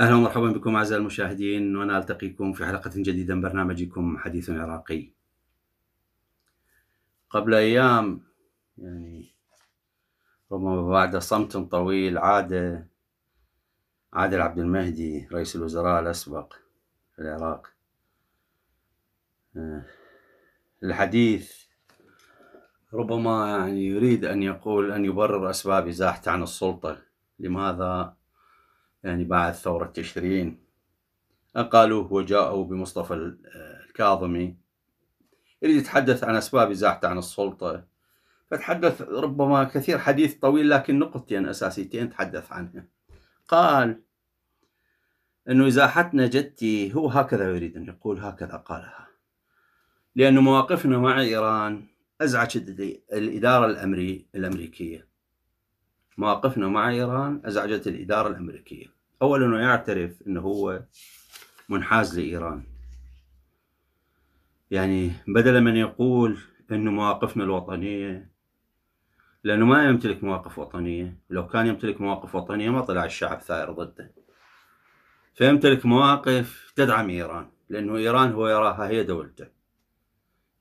اهلا ومرحبا بكم اعزائي المشاهدين وانا التقيكم في حلقه جديده من برنامجكم حديث عراقي. قبل ايام يعني ربما بعد صمت طويل عاده عادل عبد المهدي رئيس الوزراء الأسبق في العراق آه، الحديث ربما يعني يريد أن يقول أن يبرر أسباب إزاحته عن السلطة لماذا يعني بعد ثورة تشرين أقالوه وجاءوا بمصطفى آه، الكاظمي يريد يتحدث عن أسباب إزاحته عن السلطة فتحدث ربما كثير حديث طويل لكن نقطتين أساسيتين تحدث عنها قال أنه إذا حتنا جدتي هو هكذا يريد أن يقول هكذا قالها لأن مواقفنا مع إيران أزعجت الإدارة الأمري الأمريكية مواقفنا مع إيران أزعجت الإدارة الأمريكية أولا أنه يعترف أنه هو منحاز لإيران يعني بدلا من يقول أنه مواقفنا الوطنية لأنه ما يمتلك مواقف وطنية لو كان يمتلك مواقف وطنية ما طلع الشعب ثائر ضده فيمتلك مواقف تدعم إيران لأنه إيران هو يراها هي دولته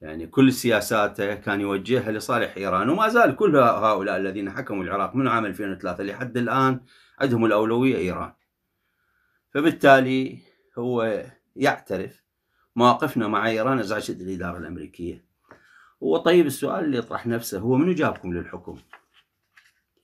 يعني كل سياساته كان يوجهها لصالح إيران وما زال كل هؤلاء الذين حكموا العراق من عام 2003 لحد الآن عندهم الأولوية إيران فبالتالي هو يعترف مواقفنا مع إيران أزعجت الإدارة الأمريكية وطيب السؤال اللي يطرح نفسه هو من جابكم للحكم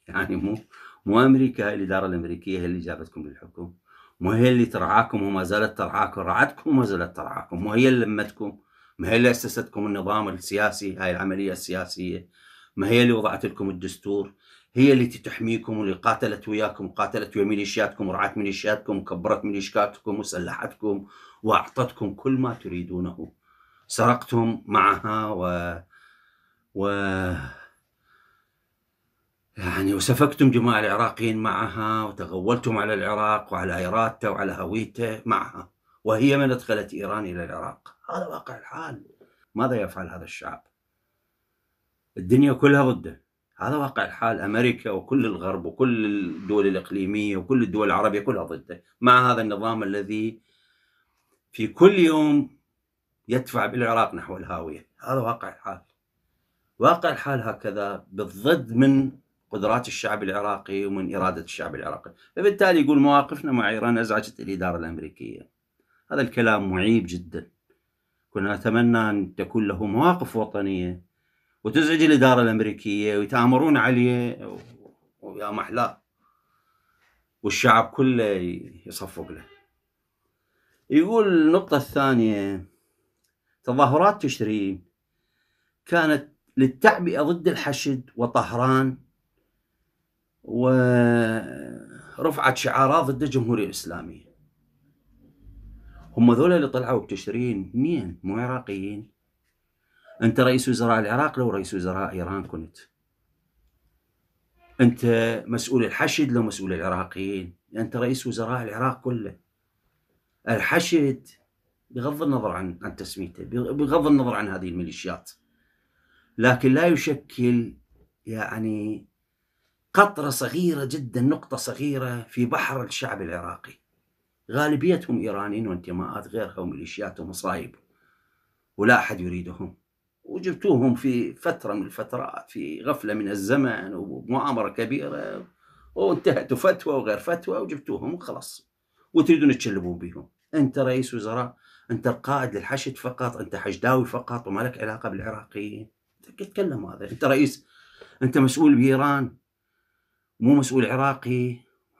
يعني مو مو أمريكا الإدارة الأمريكية هي اللي جابتكم للحكم وهي اللي ترعاكم وما زالت ترعاكم رعتكم وما زالت ترعاكم وهي اللي لمتكم ما هي اللي أسستكم النظام السياسي هاي العملية السياسية ما هي اللي وضعت لكم الدستور هي اللي تحميكم واللي قاتلت وياكم قاتلت ويا ميليشياتكم ورعت ميليشياتكم وكبرت ميليشياتكم وسلحتكم واعطتكم كل ما تريدونه سرقتم معها و و يعني وسفكتم جماعة العراقيين معها وتغولتم على العراق وعلى إرادته وعلى هويته معها وهي من أدخلت إيران إلى العراق هذا واقع الحال ماذا يفعل هذا الشعب الدنيا كلها ضده هذا واقع الحال امريكا وكل الغرب وكل الدول الاقليميه وكل الدول العربيه كلها ضده مع هذا النظام الذي في كل يوم يدفع بالعراق نحو الهاويه هذا واقع الحال واقع الحال هكذا بالضد من قدرات الشعب العراقي ومن إرادة الشعب العراقي فبالتالي يقول مواقفنا مع إيران أزعجت الإدارة الأمريكية هذا الكلام معيب جدا كنا نتمنى أن تكون له مواقف وطنية وتزعج الإدارة الأمريكية ويتآمرون عليه ويا محلاه والشعب كله يصفق له يقول النقطة الثانية تظاهرات تشرين كانت للتعبئة ضد الحشد وطهران ورفعت شعارات ضد الجمهورية الإسلامية هم ذولا اللي طلعوا بتشرين مين مو عراقيين انت رئيس وزراء العراق لو رئيس وزراء ايران كنت انت مسؤول الحشد لو مسؤول العراقيين انت رئيس وزراء العراق كله الحشد بغض النظر عن عن تسميته بغض النظر عن هذه الميليشيات لكن لا يشكل يعني قطرة صغيرة جدا نقطة صغيرة في بحر الشعب العراقي غالبيتهم إيرانيين وانتماءات غيرها وميليشيات ومصايب ولا أحد يريدهم وجبتوهم في فترة من الفترات في غفلة من الزمن ومؤامرة كبيرة وانتهت فتوى وغير فتوى وجبتوهم وخلاص وتريدون تشلبون بهم أنت رئيس وزراء أنت القائد للحشد فقط أنت حشداوي فقط وما لك علاقة بالعراقيين تتكلم هذا أنت رئيس أنت مسؤول بإيران مو مسؤول عراقي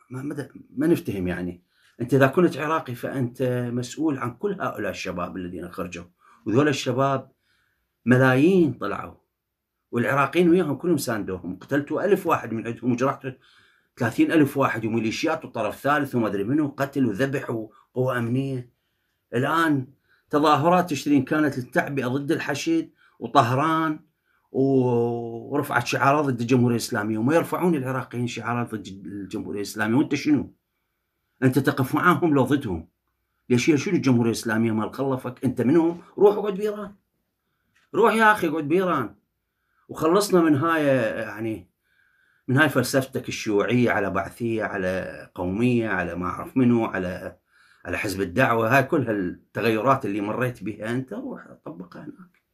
ما ما, ما نفتهم يعني انت اذا كنت عراقي فانت مسؤول عن كل هؤلاء الشباب الذين خرجوا وذول الشباب ملايين طلعوا والعراقيين وياهم كلهم ساندوهم قتلتوا ألف واحد من عندهم وجرحتوا ثلاثين ألف واحد وميليشيات وطرف ثالث وما أدري منو قتل وذبح وقوة أمنية الآن تظاهرات تشرين كانت للتعبئة ضد الحشد وطهران ورفعت شعارات ضد الجمهوريه الاسلاميه وما يرفعون العراقيين شعارات ضد الجمهوريه الاسلاميه وانت شنو؟ انت تقف معاهم لو ضدهم ليش شيخ شنو الجمهوريه الاسلاميه مال خلفك انت منهم روح اقعد بايران روح يا اخي اقعد بايران وخلصنا من هاي يعني من هاي فلسفتك الشيوعيه على بعثيه على قوميه على ما اعرف منو على على حزب الدعوه هاي كل هالتغيرات اللي مريت بها انت روح طبقها هناك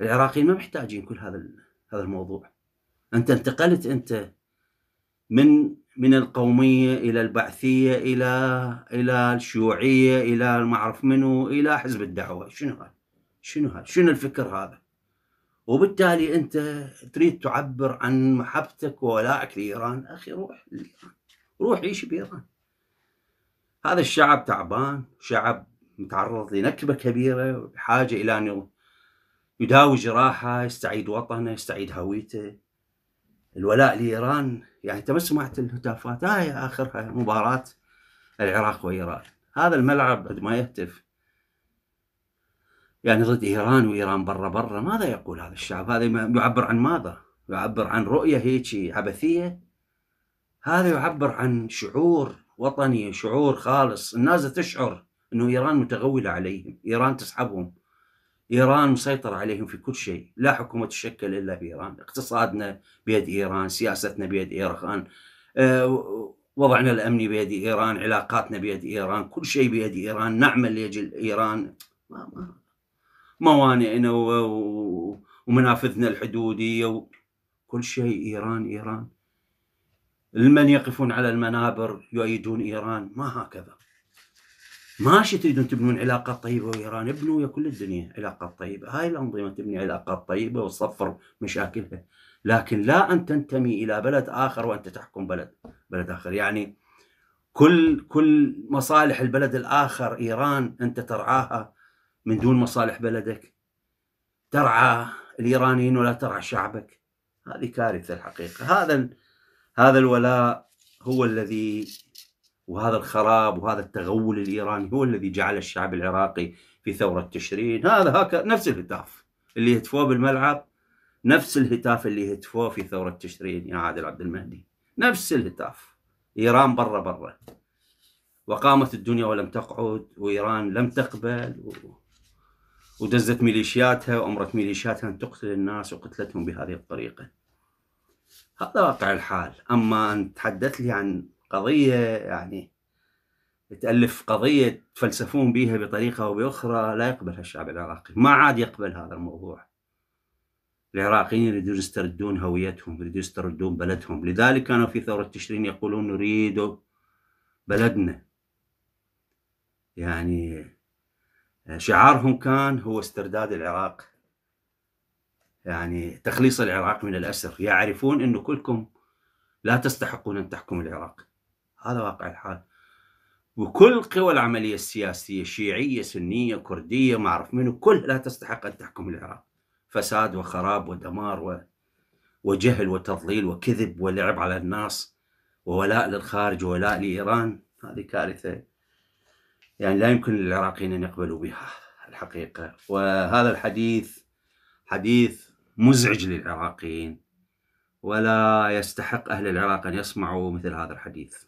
العراقيين ما محتاجين كل هذا هذا الموضوع انت انتقلت انت من من القوميه الى البعثيه الى الى الشيوعيه الى ما اعرف منو الى حزب الدعوه شنو هذا شنو هذا شنو الفكر هذا وبالتالي انت تريد تعبر عن محبتك وولائك لايران اخي روح لايران روح عيش بايران هذا الشعب تعبان شعب متعرض لنكبه كبيره بحاجه الى ان يداوي جراحه يستعيد وطنه يستعيد هويته الولاء لايران يعني انت ما سمعت الهتافات هاي آه اخرها مباراه العراق وايران هذا الملعب قد ما يهتف يعني ضد ايران وايران برا برا ماذا يقول هذا الشعب؟ هذا يعبر عن ماذا؟ يعبر عن رؤيه هيك عبثيه هذا يعبر عن شعور وطني شعور خالص الناس تشعر انه ايران متغوله عليهم، ايران تسحبهم ايران مسيطره عليهم في كل شيء، لا حكومه تشكل الا بايران، اقتصادنا بيد ايران، سياستنا بيد ايران، آه، وضعنا الامني بيد ايران، علاقاتنا بيد ايران، كل شيء بيد ايران، نعمل لاجل ايران موانئنا ومنافذنا الحدوديه وكل شيء ايران ايران. المن يقفون على المنابر يؤيدون ايران، ما هكذا. ماشي تريدون تبنون علاقات طيبة وإيران ابنوا يا كل الدنيا علاقات طيبة هاي الأنظمة تبني علاقات طيبة وتصفر مشاكلها لكن لا أن تنتمي إلى بلد آخر وأنت تحكم بلد بلد آخر يعني كل كل مصالح البلد الآخر إيران أنت ترعاها من دون مصالح بلدك ترعى الإيرانيين ولا ترعى شعبك هذه كارثة الحقيقة هذا هذا الولاء هو الذي وهذا الخراب وهذا التغول الايراني هو الذي جعل الشعب العراقي في ثوره تشرين هذا هكا نفس الهتاف اللي هتفوه بالملعب نفس الهتاف اللي هتفوه في ثوره تشرين يا عادل عبد المهدي نفس الهتاف ايران برا برا وقامت الدنيا ولم تقعد وايران لم تقبل و... ودزت ميليشياتها وامرت ميليشياتها ان تقتل الناس وقتلتهم بهذه الطريقه هذا واقع الحال اما ان تحدث لي عن قضية يعني تألف قضية تفلسفون بها بطريقة أو بأخرى لا يقبلها الشعب العراقي ما عاد يقبل هذا الموضوع العراقيين يريدون يستردون هويتهم يريدون يستردون بلدهم لذلك كانوا في ثورة تشرين يقولون نريد بلدنا يعني شعارهم كان هو استرداد العراق يعني تخليص العراق من الأسر يعرفون أنه كلكم لا تستحقون أن تحكموا العراق هذا واقع الحال وكل قوى العملية السياسية شيعية سنية كردية ما أعرف منو كلها تستحق أن تحكم العراق فساد وخراب ودمار وجهل وتضليل وكذب ولعب على الناس وولاء للخارج وولاء لإيران هذه كارثة يعني لا يمكن للعراقيين أن يقبلوا بها الحقيقة وهذا الحديث حديث مزعج للعراقيين ولا يستحق أهل العراق أن يسمعوا مثل هذا الحديث